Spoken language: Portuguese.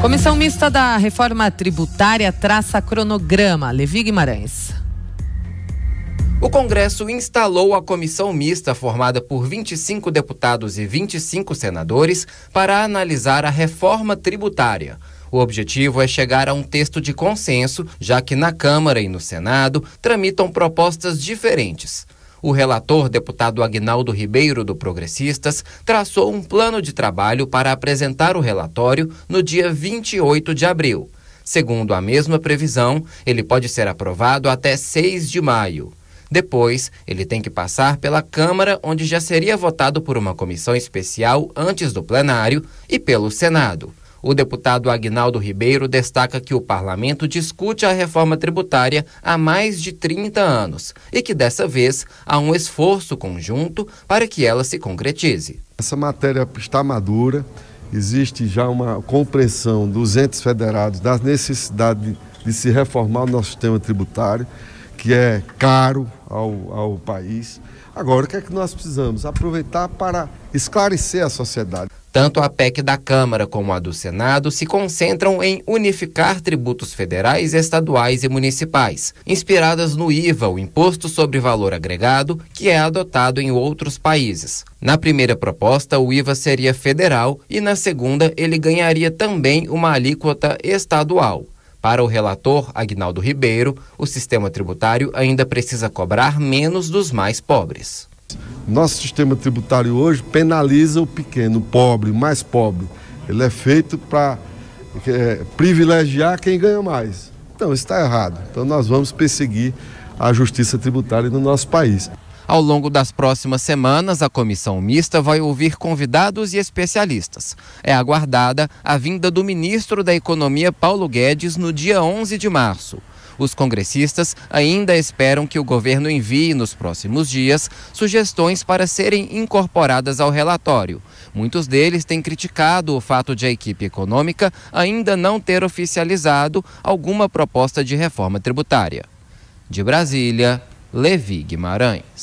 Comissão Mista da Reforma Tributária traça cronograma. Levi Guimarães. O Congresso instalou a comissão mista formada por 25 deputados e 25 senadores para analisar a reforma tributária. O objetivo é chegar a um texto de consenso, já que na Câmara e no Senado tramitam propostas diferentes. O relator, deputado Agnaldo Ribeiro, do Progressistas, traçou um plano de trabalho para apresentar o relatório no dia 28 de abril. Segundo a mesma previsão, ele pode ser aprovado até 6 de maio. Depois, ele tem que passar pela Câmara, onde já seria votado por uma comissão especial antes do plenário, e pelo Senado. O deputado Agnaldo Ribeiro destaca que o parlamento discute a reforma tributária há mais de 30 anos e que dessa vez há um esforço conjunto para que ela se concretize. Essa matéria está madura, existe já uma compreensão dos entes federados da necessidade de se reformar o nosso sistema tributário, que é caro ao, ao país. Agora, o que é que nós precisamos? Aproveitar para esclarecer a sociedade. Tanto a PEC da Câmara como a do Senado se concentram em unificar tributos federais, estaduais e municipais, inspiradas no IVA, o Imposto sobre Valor Agregado, que é adotado em outros países. Na primeira proposta, o IVA seria federal e na segunda, ele ganharia também uma alíquota estadual. Para o relator Agnaldo Ribeiro, o sistema tributário ainda precisa cobrar menos dos mais pobres. Nosso sistema tributário hoje penaliza o pequeno, o pobre, o mais pobre. Ele é feito para é, privilegiar quem ganha mais. Então, isso está errado. Então, nós vamos perseguir a justiça tributária no nosso país. Ao longo das próximas semanas, a comissão mista vai ouvir convidados e especialistas. É aguardada a vinda do ministro da Economia, Paulo Guedes, no dia 11 de março. Os congressistas ainda esperam que o governo envie nos próximos dias sugestões para serem incorporadas ao relatório. Muitos deles têm criticado o fato de a equipe econômica ainda não ter oficializado alguma proposta de reforma tributária. De Brasília, Levi Guimarães.